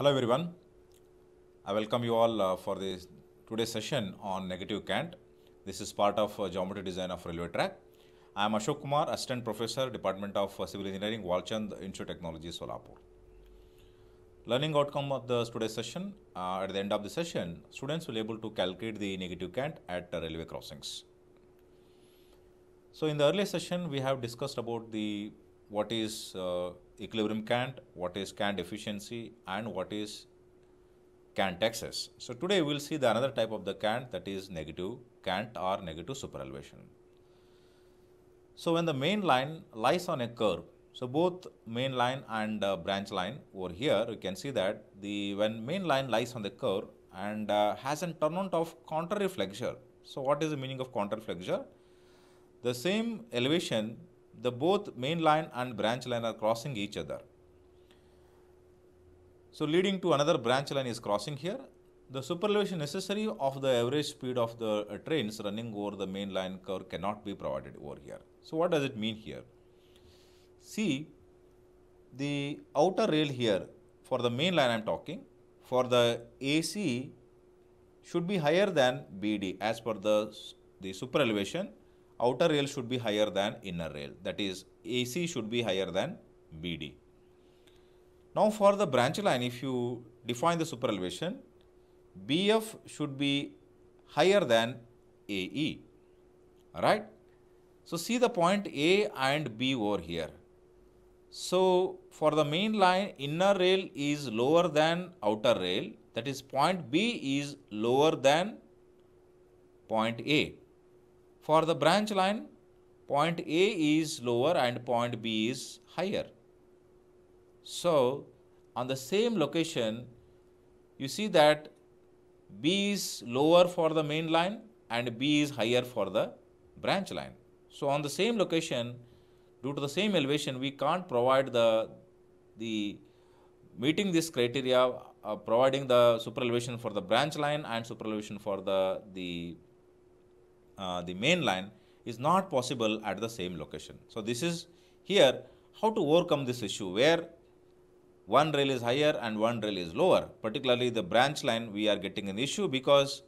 Hello everyone. I welcome you all uh, for this today's session on negative cant. This is part of uh, geometry design of railway track. I am Ashok Kumar, Assistant Professor, Department of uh, Civil Engineering, Walchand Institute Technology, Solapur. Learning outcome of the today's session. Uh, at the end of the session, students will be able to calculate the negative cant at railway crossings. So in the earlier session, we have discussed about the what is uh, equilibrium cant, what is cant efficiency and what is cant excess. So today we will see the another type of the cant that is negative cant or negative elevation. So when the main line lies on a curve, so both main line and uh, branch line over here, you can see that the when main line lies on the curve and uh, has turn turnout of contrary flexure. So what is the meaning of contrary flexure? The same elevation the both main line and branch line are crossing each other. So leading to another branch line is crossing here. The elevation necessary of the average speed of the uh, trains running over the main line curve cannot be provided over here. So what does it mean here? See, the outer rail here for the main line I am talking for the AC should be higher than BD as per the, the elevation outer rail should be higher than inner rail that is AC should be higher than BD. Now for the branch line if you define the super elevation, BF should be higher than AE alright. So see the point A and B over here. So for the main line inner rail is lower than outer rail that is point B is lower than point A. For the branch line, point A is lower and point B is higher. So, on the same location, you see that B is lower for the main line and B is higher for the branch line. So, on the same location, due to the same elevation, we can't provide the, the meeting this criteria, uh, providing the super elevation for the branch line and super elevation for the, the uh, the main line is not possible at the same location. So, this is here how to overcome this issue where one rail is higher and one rail is lower. Particularly the branch line we are getting an issue because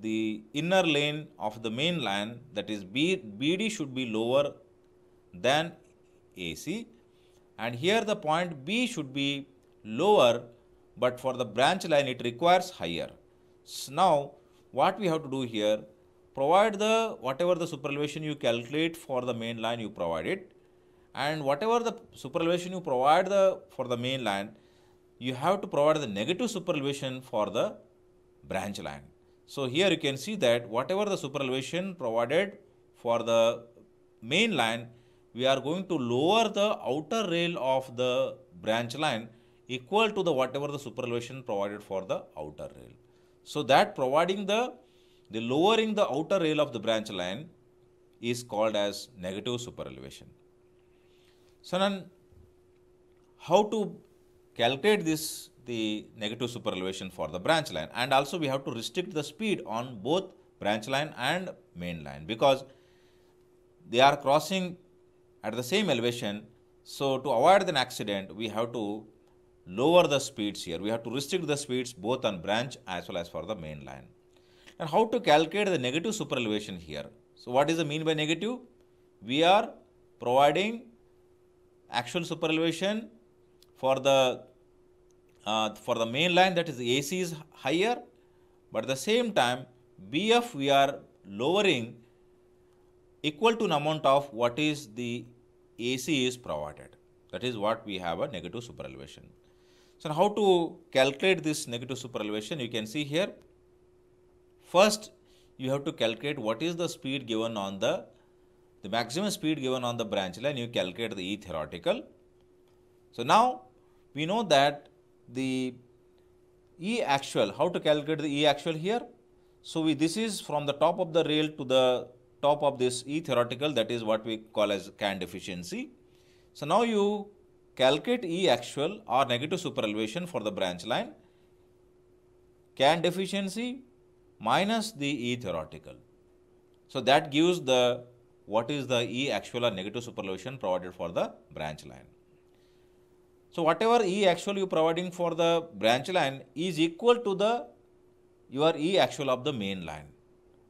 the inner lane of the main line that is B, BD should be lower than AC and here the point B should be lower but for the branch line it requires higher. So now what we have to do here provide the whatever the super elevation you calculate for the main line you provide it and whatever the super elevation you provide the for the main line you have to provide the negative super elevation for the branch line. So here you can see that whatever the super elevation provided for the main line we are going to lower the outer rail of the branch line equal to the whatever the super elevation provided for the outer rail. So that providing the the lowering the outer rail of the branch line is called as negative superelevation. So now how to calculate this the negative superelevation for the branch line and also we have to restrict the speed on both branch line and main line because they are crossing at the same elevation. So to avoid an accident we have to lower the speeds here. We have to restrict the speeds both on branch as well as for the main line. And how to calculate the negative super elevation here? So what is the mean by negative? We are providing actual elevation for the uh, for the main line that is AC is higher but at the same time BF we are lowering equal to an amount of what is the AC is provided that is what we have a negative super elevation. So how to calculate this negative super elevation? you can see here first you have to calculate what is the speed given on the the maximum speed given on the branch line you calculate the E theoretical. So now we know that the E actual how to calculate the E actual here. So we this is from the top of the rail to the top of this E theoretical that is what we call as can deficiency. So now you calculate E actual or negative super elevation for the branch line. Can deficiency minus the E theoretical. So that gives the what is the E actual or negative superlocation provided for the branch line. So whatever E actual you providing for the branch line is equal to the your E actual of the main line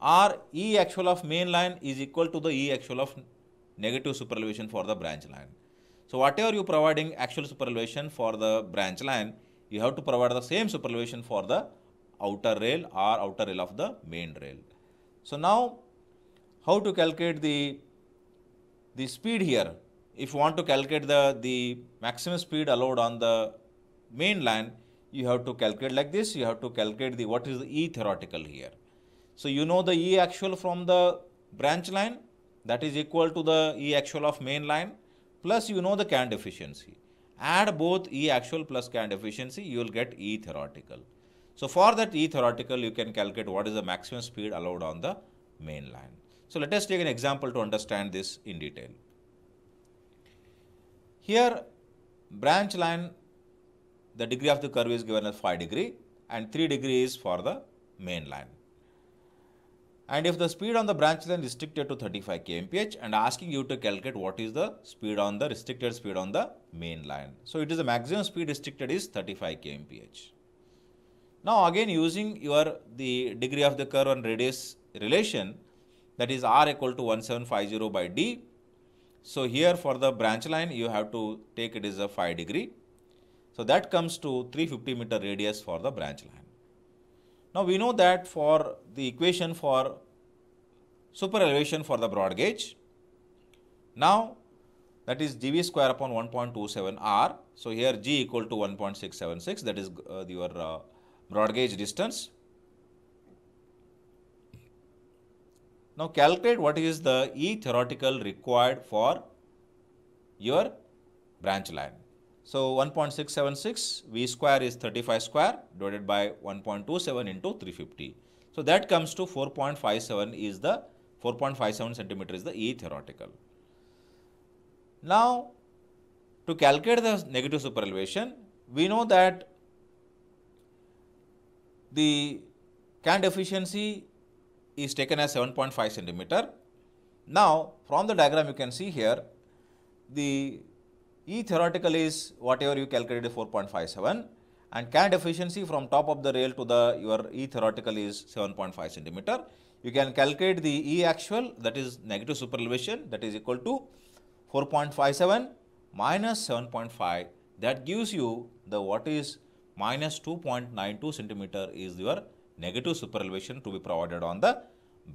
or E actual of main line is equal to the E actual of negative superelevation for the branch line. So whatever you providing actual superelevation for the branch line, you have to provide the same superelevation for the outer rail or outer rail of the main rail. So, now how to calculate the, the speed here? If you want to calculate the, the maximum speed allowed on the main line, you have to calculate like this, you have to calculate the what is the E theoretical here. So, you know the E actual from the branch line that is equal to the E actual of main line plus you know the can efficiency. Add both E actual plus can efficiency, you will get E theoretical. So for that ether article, you can calculate what is the maximum speed allowed on the main line. So let us take an example to understand this in detail. Here, branch line, the degree of the curve is given as 5 degree and 3 degree is for the main line. And if the speed on the branch line is restricted to 35 kmph and asking you to calculate what is the speed on the restricted speed on the main line. So it is the maximum speed restricted is 35 kmph. Now again using your the degree of the curve and radius relation that is r equal to 1750 by d. So here for the branch line you have to take it as a 5 degree. So that comes to 350 meter radius for the branch line. Now we know that for the equation for super elevation for the broad gauge. Now that is GV square upon 1.27 R. So here G equal to 1.676 that is uh, your uh, broad gauge distance. Now calculate what is the E theoretical required for your branch line. So 1.676 V square is 35 square divided by 1.27 into 350. So that comes to 4.57 is the 4.57 centimeter is the E theoretical. Now to calculate the negative super elevation, we know that the can efficiency is taken as 7.5 centimeter. Now, from the diagram you can see here, the E theoretical is whatever you calculated 4.57 and can efficiency from top of the rail to the your E theoretical is 7.5 centimeter. You can calculate the E actual that is negative elevation that is equal to 4.57 minus 7.5 that gives you the what is minus 2.92 centimeter is your negative superelevation to be provided on the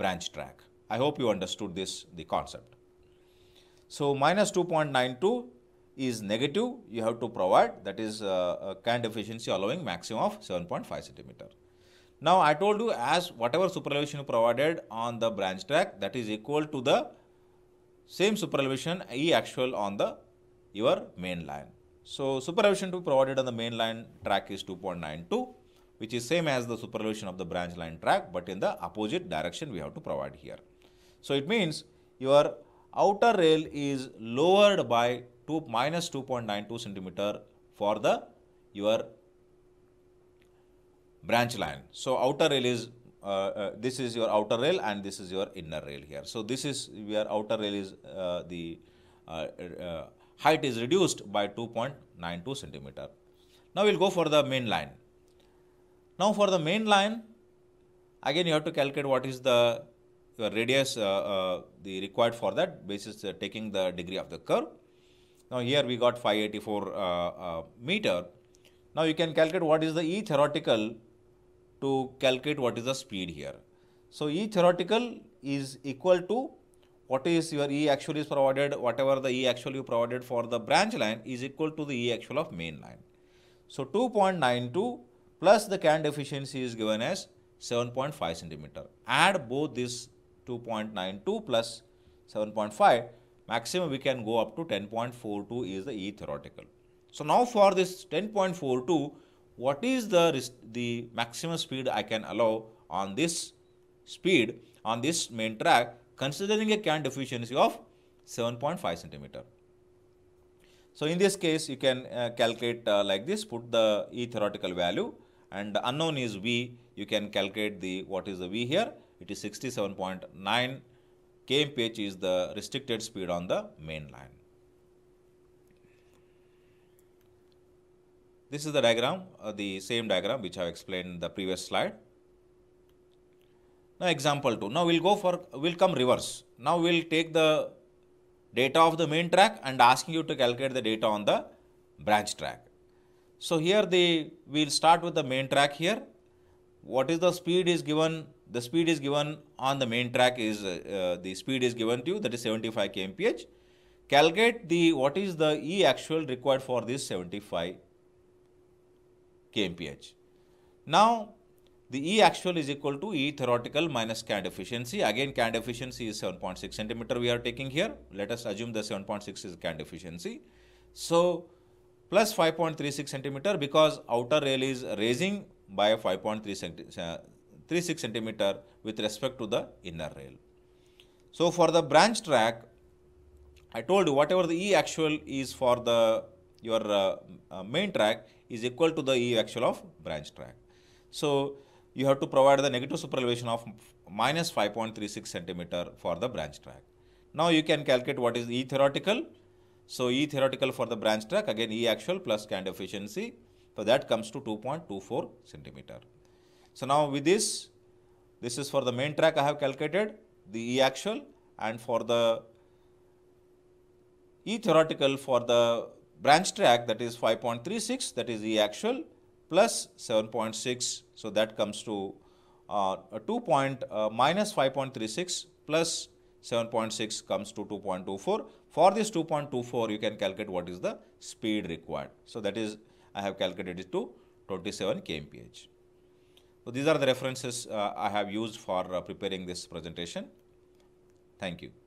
branch track. I hope you understood this, the concept. So, minus 2.92 is negative, you have to provide that is uh, uh can deficiency allowing maximum of 7.5 centimeter. Now, I told you as whatever superelevation you provided on the branch track that is equal to the same superelevation E actual on the your main line. So supervision to provided on the main line track is 2.92 which is same as the supervision of the branch line track but in the opposite direction we have to provide here. So it means your outer rail is lowered by 2 minus 2.92 centimeter for the your branch line. So outer rail is uh, uh, this is your outer rail and this is your inner rail here. So this is your outer rail is uh, the uh, uh, height is reduced by 2.92 centimeter. Now, we will go for the main line. Now, for the main line, again you have to calculate what is the your radius uh, uh, the required for that basis uh, taking the degree of the curve. Now, here we got 584 uh, uh, meter. Now, you can calculate what is the E theoretical to calculate what is the speed here. So, E theoretical is equal to what is your E actual is provided, whatever the E actual you provided for the branch line is equal to the E actual of main line. So 2.92 plus the current efficiency is given as 7.5 centimeter. Add both this 2.92 plus 7.5, maximum we can go up to 10.42 is the E theoretical. So now for this 10.42, what is the, the maximum speed I can allow on this speed on this main track considering a current deficiency of 7.5 centimeter. So, in this case, you can uh, calculate uh, like this, put the E theoretical value and the unknown is V. You can calculate the what is the V here. It is 67.9 kmph is the restricted speed on the main line. This is the diagram, uh, the same diagram which I have explained in the previous slide. Now example 2. Now we'll go for, we'll come reverse. Now we'll take the data of the main track and asking you to calculate the data on the branch track. So here the, we'll start with the main track here. What is the speed is given, the speed is given on the main track is, uh, uh the speed is given to you that is 75 kmph. Calculate the, what is the E actual required for this 75 kmph. Now the E actual is equal to E theoretical minus CAN efficiency. Again, CAN efficiency is 7.6 centimeter we are taking here. Let us assume the 7.6 is CAN efficiency. So, plus 5.36 centimeter because outer rail is raising by 5.36 uh, centimeter with respect to the inner rail. So, for the branch track, I told you whatever the E actual is for the your uh, uh, main track is equal to the E actual of branch track. So, you have to provide the negative super elevation of minus 5.36 centimeter for the branch track. Now you can calculate what is E theoretical. So E theoretical for the branch track again E actual plus scan efficiency. So that comes to 2.24 centimeter. So now with this, this is for the main track I have calculated the E actual and for the E theoretical for the branch track that is 5.36 that is E actual plus 7.6. So that comes to uh, 2 point, uh, minus 5.36 plus 7.6 comes to 2.24. For this 2.24, you can calculate what is the speed required. So that is, I have calculated it to 27 kmph. So these are the references uh, I have used for uh, preparing this presentation. Thank you.